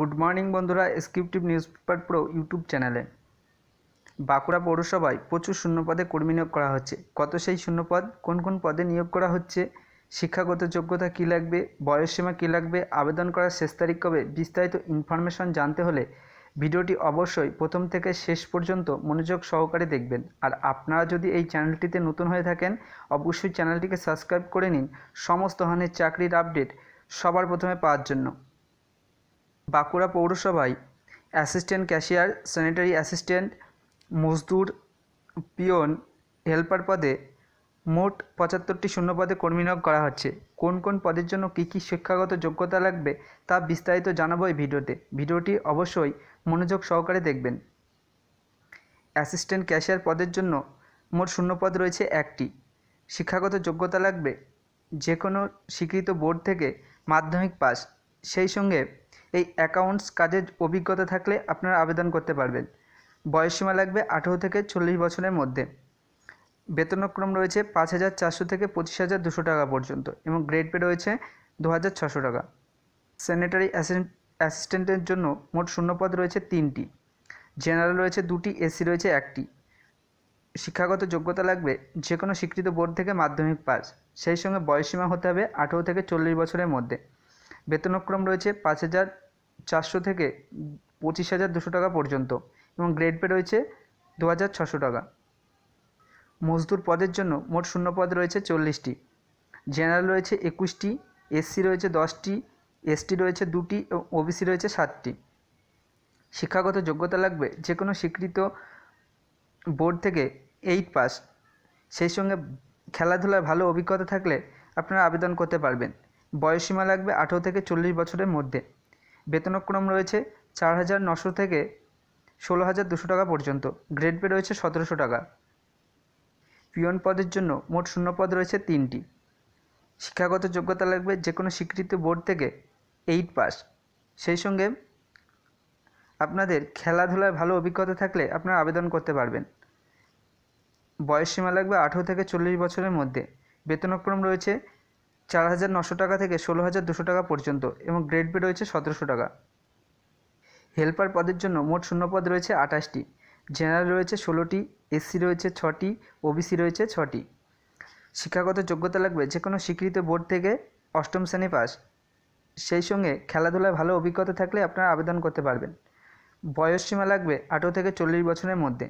good morning বন্ধুরা স্ক্রিপটিভ news paper pro YouTube চ্যানেলে বাঁকুড়া পৌরসভায় প্রচুর শূন্যপদে কর্মী নিয়োগ করা হচ্ছে কত সেই শূন্যপদ কোন কোন পদে নিয়োগ করা হচ্ছে শিক্ষাগত যোগ্যতা কী লাগবে বয়সসীমা কী লাগবে আবেদন করার শেষ তারিখ কবে বিস্তারিত ইনফরমেশন জানতে হলে ভিডিওটি অবশ্যই প্রথম থেকে শেষ পর্যন্ত মনোযোগ সহকারে দেখবেন আর আপনারা যদি এই চ্যানেলটিতে নতুন হয়ে থাকেন অবশ্যই চ্যানেলটিকে সাবস্ক্রাইব করে নিন সমস্ত হানের চাকরির আপডেট সবার প্রথমে পাওয়ার জন্য বাঁকুড়া পৌরসভায় অ্যাসিস্ট্যান্ট ক্যাশিয়ার স্যানিটারি অ্যাসিস্ট্যান্ট মজদুর পিয়ন হেল্পার পদে মোট পঁচাত্তরটি শূন্যপদে কর্মী নিয়োগ করা হচ্ছে কোন কোন পদের জন্য কী কী শিক্ষাগত যোগ্যতা লাগবে তা বিস্তারিত জানাবো এই ভিডিওতে ভিডিওটি অবশ্যই মনোযোগ সহকারে দেখবেন অ্যাসিস্ট্যান্ট ক্যাশিয়ার পদের জন্য মোট শূন্যপদ রয়েছে একটি শিক্ষাগত যোগ্যতা লাগবে যে কোনো স্বীকৃত বোর্ড থেকে মাধ্যমিক পাস সেই সঙ্গে এই অ্যাকাউন্টস কাজের অভিজ্ঞতা থাকলে আপনারা আবেদন করতে পারবেন বয়সসীমা লাগবে আঠেরো থেকে চল্লিশ বছরের মধ্যে বেতনক্রম রয়েছে পাঁচ হাজার চারশো থেকে পঁচিশ হাজার দুশো টাকা পর্যন্ত এবং গ্রেড পে রয়েছে দু হাজার ছশো টাকা স্যানিটারি অ্যাসিস্ট্যান্টের জন্য মোট শূন্যপদ রয়েছে তিনটি জেনারেল রয়েছে দুটি এসি রয়েছে একটি শিক্ষাগত যোগ্যতা লাগবে যে কোনো স্বীকৃত বোর্ড থেকে মাধ্যমিক পাস সেই সঙ্গে বয়সসীমা হতে হবে আঠেরো থেকে চল্লিশ বছরের মধ্যে বেতনক্রম রয়েছে পাঁচ হাজার চারশো থেকে পঁচিশ হাজার দুশো টাকা পর্যন্ত এবং গ্রেড পে রয়েছে দু হাজার ছশো টাকা মজদুর পদের জন্য মোট শূন্য পদ রয়েছে চল্লিশটি জেনারেল রয়েছে একুশটি এসসি রয়েছে দশটি এসটি রয়েছে দুটি এবং ওবিসি রয়েছে সাতটি শিক্ষাগত যোগ্যতা লাগবে যে কোনো স্বীকৃত বোর্ড থেকে এইট পাস সেই সঙ্গে খেলাধুলার ভালো অভিজ্ঞতা থাকলে আপনারা আবেদন করতে পারবেন বয়সীমা লাগবে আঠেরো থেকে চল্লিশ বছরের মধ্যে বেতনক্রম রয়েছে চার হাজার নশো থেকে ষোলো হাজার দুশো টাকা পর্যন্ত গ্রেড পে রয়েছে সতেরোশো টাকা পিয়ন পদের জন্য মোট শূন্য পদ রয়েছে তিনটি শিক্ষাগত যোগ্যতা লাগবে যে কোনো স্বীকৃত বোর্ড থেকে এইট পাস সেই সঙ্গে আপনাদের খেলাধুলায় ভালো অভিজ্ঞতা থাকলে আপনারা আবেদন করতে পারবেন বয়সসীমা লাগবে আঠেরো থেকে চল্লিশ বছরের মধ্যে বেতনক্রম রয়েছে চার হাজার নশো টাকা থেকে ষোলো হাজার দুশো টাকা পর্যন্ত এবং গ্রেড পে রয়েছে সতেরোশো টাকা হেল্পার পদের জন্য মোট শূন্যপদ রয়েছে আঠাশটি জেনারেল রয়েছে ষোলোটি এসসি রয়েছে ছটি ওবিসি রয়েছে ছটি শিক্ষাগত যোগ্যতা লাগবে যে কোনো স্বীকৃত বোর্ড থেকে অষ্টম শ্রেণী পাস সেই সঙ্গে খেলাধুলায় ভালো অভিজ্ঞতা থাকলে আপনারা আবেদন করতে পারবেন বয়সসীমা লাগবে আঠেরো থেকে চল্লিশ বছরের মধ্যে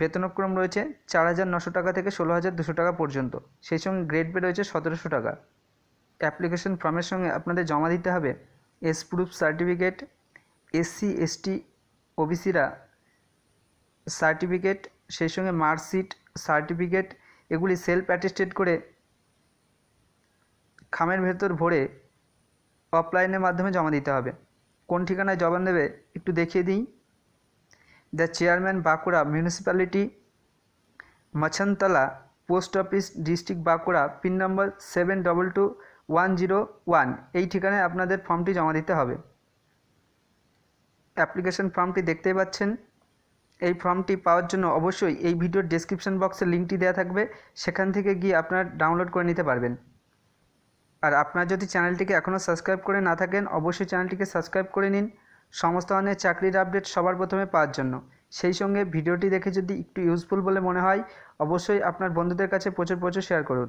বেতনক্রম রয়েছে চার হাজার নশো টাকা থেকে ষোলো হাজার দুশো টাকা পর্যন্ত সেই সঙ্গে গ্রেড পে রয়েছে সতেরোশো টাকা অ্যাপ্লিকেশন ফর্মের সঙ্গে আপনাদের জমা দিতে হবে এস প্রুফ সার্টিফিকেট এসসি এসটি ওবিসিরা সার্টিফিকেট সেই সঙ্গে মার্কশিট সার্টিফিকেট এগুলি সেলফ অ্যাটেস্টেড করে খামের ভেতর ভরে অফলাইনের মাধ্যমে জমা দিতে হবে কোন ঠিকানায় জবান দেবে একটু দেখিয়ে দিই the chairman Bankura municipality Machhantala post office district Bankura pin number seven double two one zero one এই ঠিকানায় আপনাদের ফর্মটি জমা দিতে হবে অ্যাপ্লিকেশন ফর্মটি দেখতে পাচ্ছেন এই ফর্মটি পাওয়ার জন্য অবশ্যই এই ভিডিওর ডেসক্রিপশন বক্সে লিঙ্কটি দেওয়া থাকবে সেখান থেকে গিয়ে আপনার ডাউনলোড করে নিতে পারবেন আর আপনার যদি চ্যানেলটিকে এখনও সাবস্ক্রাইব করে না থাকেন অবশ্যই চ্যানেলটিকে সাবস্ক্রাইব করে নিন সমস্ত ধরনের চাকরির আপডেট সবার প্রথমে পাওয়ার জন্য সেই সঙ্গে ভিডিওটি দেখে যদি একটু ইউজফুল বলে মনে হয় অবশ্যই আপনার বন্ধুদের কাছে প্রচুর প্রচুর শেয়ার করুন